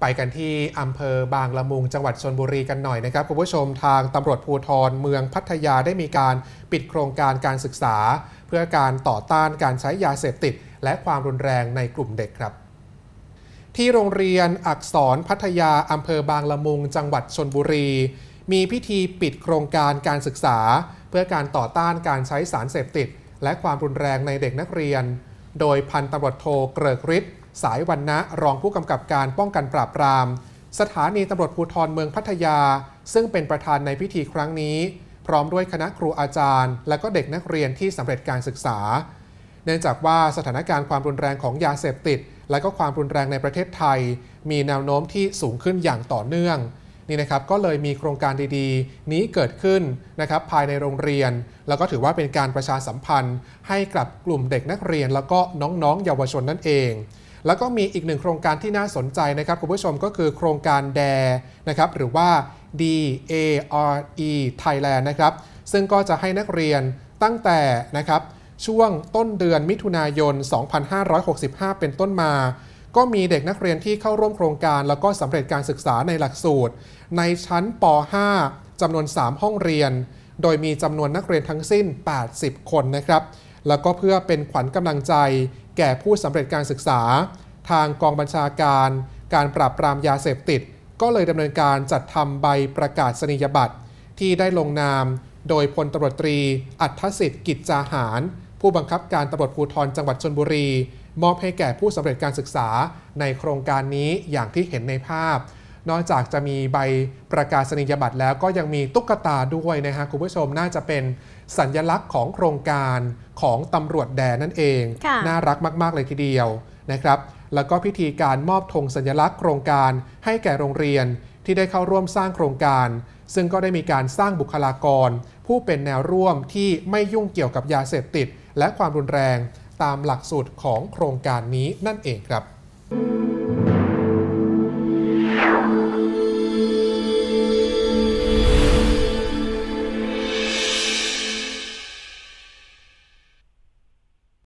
ไปกันที่อำเภอบางละมุงจังหวัดชนบุรีกันหน่อยนะครับคุณผู้ชมทางตำรวจภูธรเมืองพัทยาได้มีการปิดโครงการการศึกษา เพื่อการต่อต้านการใช้ยาเสพติด และความรุนแรงในกลุ่มเด็กครับ ที่โรงเรียนอักษรพัทยาอำเภอบางละมุงจังหวัดชนบุรี มีพิธีปิดโครงการการศึกษา เพื่อการต่อต้านการใช้สารเสพติด และความรุนแรงในเด็กนักเรียน โดยพันตำรวจโทเกริกฤทธิ์สายวันนะรองผู้กำกับการป้องกันปราบปราม สถานีตำรวจภูธรเมืองพัทยา ซึ่งเป็นประธานในพิธีครั้งนี้ พร้อมด้วยคณะครูอาจารย์ และก็เด็กนักเรียนที่สำเร็จการศึกษา เนื่องจากว่าสถานการณ์ความรุนแรงของยาเสพติด และก็ความรุนแรงในประเทศไทย มีแนวโน้มที่สูงขึ้นอย่างต่อเนื่อง นี่นะครับก็เลยมีโครงการดีๆ นี้เกิดขึ้นนะครับภายในโรงเรียน แล้วก็ถือว่าเป็นการประชาสัมพันธ์ ให้กับกลุ่มเด็กนักเรียน แล้วก็น้องๆ เยาวชนนั่นเองแล้วก็มีอีกหนึ่งโครงการที่น่าสนใจนะครับคุณผู้ชมก็คือโครงการแดนะครับ หรือว่า D A R E Thailand นะครับซึ่งก็จะให้นักเรียนตั้งแต่นะครับช่วงต้นเดือนมิถุนายน 2565 เป็นต้นมา ก็มีเด็กนักเรียนที่เข้าร่วมโครงการ แล้วก็สำเร็จการศึกษาในหลักสูตร ในชั้นป .5 จำนวน 3 ห้องเรียน โดยมีจำนวนนักเรียนทั้งสิ้น 80 คนนะครับแล้วก็เพื่อเป็นขวัญกำลังใจแก่ผู้สำเร็จการศึกษา ทางกองบัญชาการ การปราบปรามยาเสพติด ก็เลยดำเนินการจัดทำใบประกาศนียบัตร ที่ได้ลงนาม โดยพลตำรวจตรี อัธสิทธิ์กิจจาหาร ผู้บังคับการตำรวจภูธรจังหวัดชนบุรี มอบให้แก่ผู้สำเร็จการศึกษาในโครงการนี้อย่างที่เห็นในภาพนอกจากจะมีใบประกาศนียบัตรแล้วก็ยังมีตุ๊กตาด้วยนะฮะคุณผู้ชมน่าจะเป็นสัญญลักษณ์ของโครงการของตำรวจแดนนั่นเอง น่ารักมากๆเลยทีเดียวนะครับ แล้วก็พิธีการมอบธงสัญญลักษณ์โครงการให้แก่โรงเรียนที่ได้เข้าร่วมสร้างโครงการ ซึ่งก็ได้มีการสร้างบุคลากร ผู้เป็นแนวร่วมที่ไม่ยุ่งเกี่ยวกับยาเสพติด และความรุนแรงตามหลักสูตรของโครงการนี้นั่นเองครับ